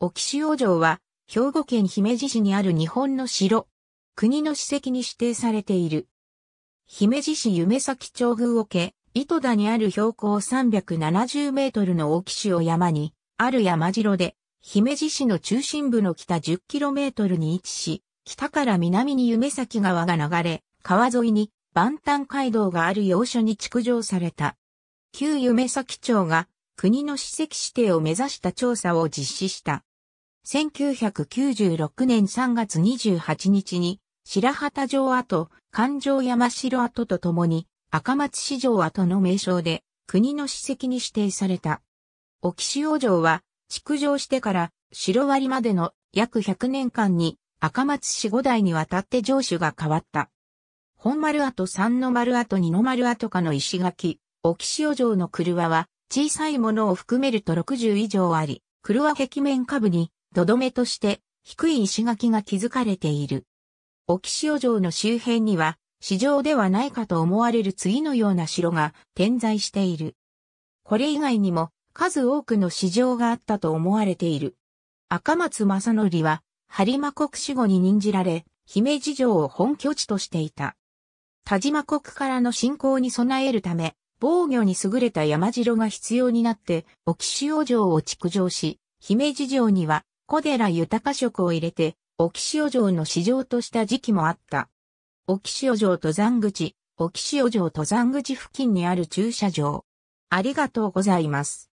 沖塩城は、兵庫県姫路市にある日本の城。国の史跡に指定されている。姫路市夢崎町宮桶、糸田にある標高370メートルの沖塩山に、ある山城で、姫路市の中心部の北10キロメートルに位置し、北から南に夢崎川が流れ、川沿いに万端街道がある要所に築城された。旧夢崎町が国の史跡指定を目指した調査を実施した。1996年3月28日に、白旗城跡、環状山城跡とともに、赤松市城跡の名称で、国の史跡に指定された。沖塩城は、築城してから、城割りまでの約100年間に、赤松市五代にわたって城主が変わった。本丸跡三の丸跡二の丸跡かの石垣、沖塩城の車は、小さいものを含めると60以上あり、車壁面下部に、土留めとして低い石垣が築かれている。沖潮城の周辺には、市場ではないかと思われる次のような城が点在している。これ以外にも数多くの市場があったと思われている。赤松正則は、播磨国死後に任じられ、姫路城を本拠地としていた。田島国からの侵攻に備えるため、防御に優れた山城が必要になって、沖潮城を築城し、姫路城には小寺豊食を入れて、沖塩城の市場とした時期もあった。沖塩城登山口、沖塩城登山口付近にある駐車場。ありがとうございます。